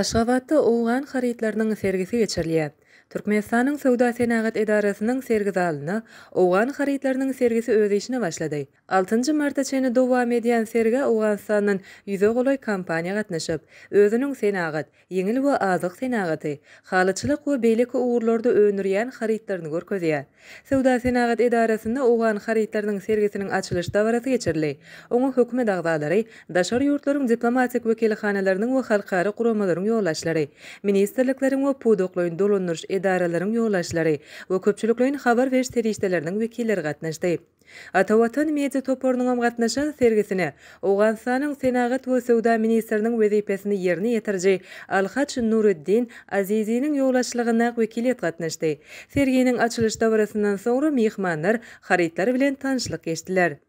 Ашғабатты оған қарейтлерінің фергісі кешіріледі Түркменстанның сауда сенағат едарасының сергіз алыны, оған сергісі өз ешіні башлады. 6 марта чені Дова Медиан серге оған санның үзі ғолой кампания қатнышып, өзінің сенағат, еңіл өө азық сенағаты, қалычылық өө бейлік ұғырларды өнірген қарейтлерін көр көзе. Сауда сенағат едарасында оған қарейтлерінің сергісінің ачылыш даварасы кечірлі. Оңы хүкімі дағдалары, дашар юртларың дипломатик өкелі қаналарының өө қалқары құрамаларың еолашлары, министерліклерің өө пудоқлойын долуныр күш едарылырың еңлашылары, өкөпчіліклөйін қабар верш терештелердің векелер ғатнашды. Атауатын меді топорның омғатнышын сергісіне, Оғансаның сенағыт өсеуда министрінің өзейпесіні еріне етірже, алхатш Нұрыддин Азизинің еңлашылығына өкелет ғатнашды. Сергенің ачылыш дауырысынан соңыры мейхманыр, қарейтлар білен таншылық ештілер.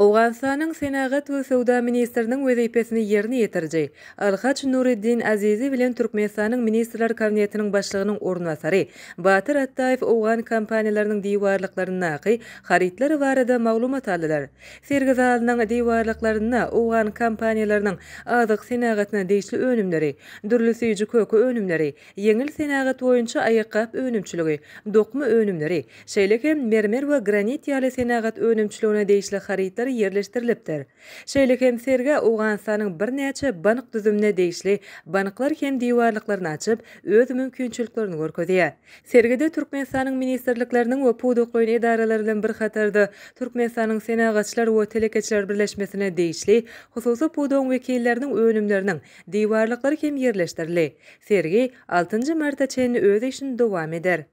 Оғансаның сенағыт ве сауда министрінің өз епесіні еріне Алхач Нуриддин Азизи білен Түркменстанның министрлер кабинетінің башлығының орнасары. Батыр Аттаев оған компанияларының дейварлықларына ақи харитлер варыда мағлумат алдылар. Сергіз алының дейварлықларына компанияларының азық сенағытына дейшілі өнімдері, дүрлі сөйжі көкі өнімдері, еңіл сенағыт ойынша айықап өнімчілігі, доқмы өнімдері, шәйлекем мермер ва гранит ялы сенағыт өнімчілігіне дейшілі кызматтар ерлештирилиптир оған Саның bir нече банк түзүмүнө дейишли банклар һәм диварлыкларын ачып өз мүмкүнчүлүктөрүн көркөтө Сергеде түркменстанның министрликлеринин ва пудуклойн идараларынын бир катарда түркменстанның сенагатчылар ва телекечилер бирлешмесине дейишли хусусий пудоң векиллеринин өнүмдөрүнүн диварлыклары һәм ерлештирили Серге 6 марта чейин өз ишин eder